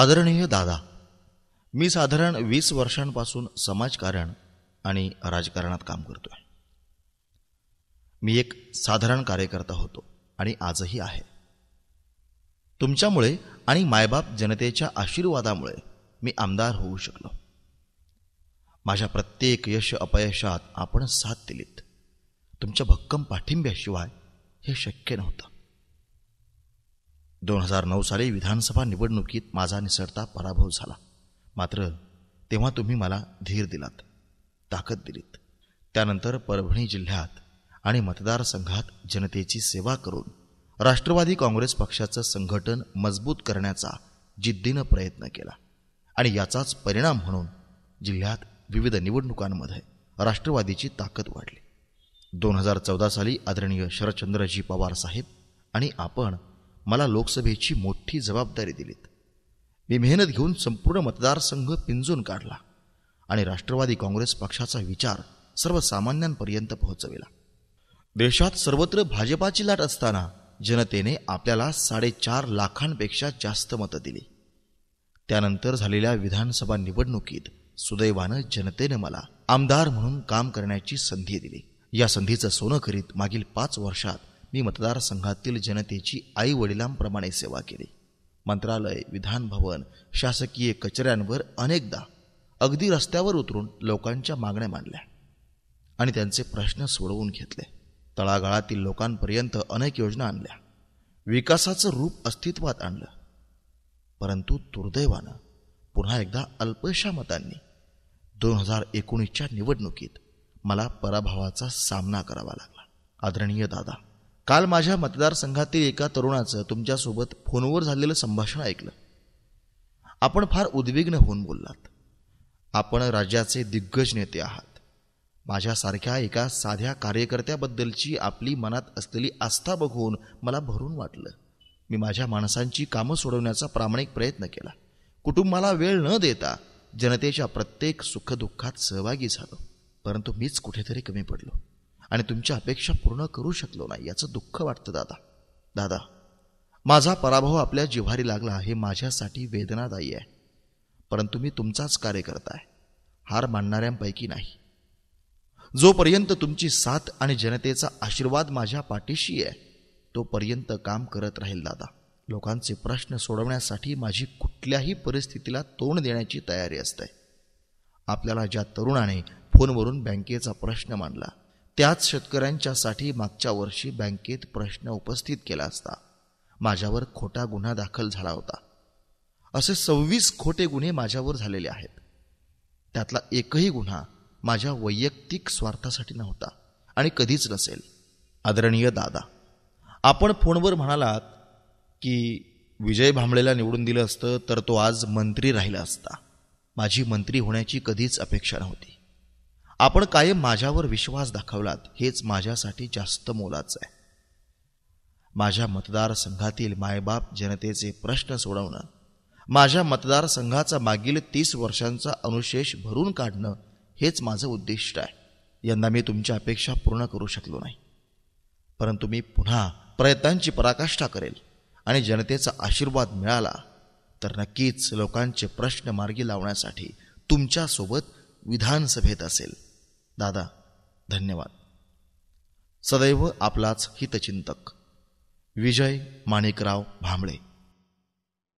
आदरणीय दादा मी साधारण वीस वर्षांपासून समाजकारण आणि राजकारणात काम करतोय मी एक साधारण कार्यकर्ता होतो आणि आजही आहे तुमच्यामुळे आणि मायबाप जनतेच्या आशीर्वादामुळे मी आमदार होऊ शकलो माझ्या प्रत्येक यश अपयशात आपण साथ दिलीत तुमच्या भक्कम पाठिंब्याशिवाय हे शक्य नव्हतं दोन हजार नऊ साली विधानसभा निवडणुकीत माझा निसरता पराभव झाला मात्र तेव्हा तुम्ही मला धीर दिलात ताकद दिलीत त्यानंतर परभणी जिल्ह्यात आणि मतदारसंघात जनतेची सेवा करून राष्ट्रवादी काँग्रेस पक्षाचं संघटन मजबूत करण्याचा जिद्दीनं प्रयत्न केला आणि याचाच परिणाम म्हणून जिल्ह्यात विविध निवडणुकांमध्ये राष्ट्रवादीची ताकद वाढली दोन हजार चौदा साली आदरणीय शरदचंद्रजी पवार साहेब आणि आपण मला लोकसभेची मोठी जबाबदारी दिलीत मी मेहनत घेऊन संपूर्ण मतदारसंघ पिंजून काढला आणि राष्ट्रवादी काँग्रेस पक्षाचा विचार सर्वसामान्यांपर्यंत पोहोचविला देशात सर्वत्र भाजपाची लाट असताना जनतेने आपल्याला साडेचार लाखांपेक्षा जास्त मतं दिली त्यानंतर झालेल्या विधानसभा निवडणुकीत सुदैवानं जनतेनं मला आमदार म्हणून काम करण्याची संधी दिली या संधीचं सोनं करीत मागील पाच वर्षात मी मतदारसंघातील जनतेची आई वडिलांप्रमाणे सेवा केली मंत्रालय विधान भवन शासकीय कचऱ्यांवर अनेकदा अगदी रस्त्यावर उतरून लोकांच्या मागण्या मांडल्या आणि त्यांचे प्रश्न सोडवून घेतले तळागाळातील लोकांपर्यंत अनेक योजना आणल्या विकासाचं रूप अस्तित्वात आणलं परंतु दुर्दैवानं पुन्हा एकदा अल्पशा मतांनी दोन हजार एकोणीसच्या निवडणुकीत मला पराभवाचा सामना करावा लागला आदरणीय दादा काल माझ्या मतदारसंघातील एका तरुणाचं तुमच्यासोबत फोनवर झालेलं संभाषण ऐकलं आपण फार उद्विग्न होऊन बोललात आपण राज्याचे दिग्गज नेते आहात माझ्यासारख्या एका साध्या कार्यकर्त्याबद्दलची आपली मनात असलेली आस्था बघून मला भरून वाटलं मी माझ्या माणसांची कामं सोडवण्याचा प्रामाणिक प्रयत्न केला कुटुंबाला वेळ न देता जनतेच्या प्रत्येक सुखदुःखात सहभागी झालो परंतु मीच कुठेतरी कमी पडलो आणि तुमच्या अपेक्षा पूर्ण करू शकलो नाही याचं दुःख वाटतं दादा दादा माझा पराभव आपल्या जिव्हारी लागला हे माझ्यासाठी वेदनादायी आहे परंतु मी तुमचाच कार्यकर्ता आहे हार मानणाऱ्यांपैकी नाही जोपर्यंत तुमची साथ आणि जनतेचा आशीर्वाद माझ्या पाठीशी आहे तोपर्यंत काम करत राहील दादा लोकांचे प्रश्न सोडवण्यासाठी माझी कुठल्याही परिस्थितीला तोंड देण्याची तयारी असते आपल्याला ज्या तरुणाने फोनवरून बँकेचा प्रश्न मांडला त्याच शेतकऱ्यांच्यासाठी मागच्या वर्षी बँकेत प्रश्न उपस्थित केला असता माझ्यावर खोटा गुन्हा दाखल झाला होता असे सव्वीस खोटे गुन्हे माझ्यावर झालेले आहेत त्यातला एकही गुन्हा माझ्या वैयक्तिक स्वार्थासाठी नव्हता आणि कधीच नसेल आदरणीय दादा आपण फोनवर म्हणालात की विजय भांबळेला निवडून दिलं असतं तर तो आज मंत्री राहिला असता माझी मंत्री होण्याची कधीच अपेक्षा नव्हती आपण कायम माझ्यावर विश्वास दाखवलात हेच माझ्यासाठी जास्त मोलाचं आहे माझ्या मतदारसंघातील मायबाप जनतेचे प्रश्न सोडवणं माझ्या मतदारसंघाचा मागील तीस वर्षांचा अनुशेष भरून काढणं हेच माझं उद्दिष्ट आहे यंदा मी तुमच्या अपेक्षा पूर्ण करू शकलो नाही परंतु मी पुन्हा प्रयत्नांची पराकाष्ठा करेल आणि जनतेचा आशीर्वाद मिळाला तर नक्कीच लोकांचे प्रश्न मार्गी लावण्यासाठी तुमच्यासोबत विधानसभेत असेल दादा धन्यवाद सदैव आपलाच हितचिंतक विजय माणिकराव भांबळे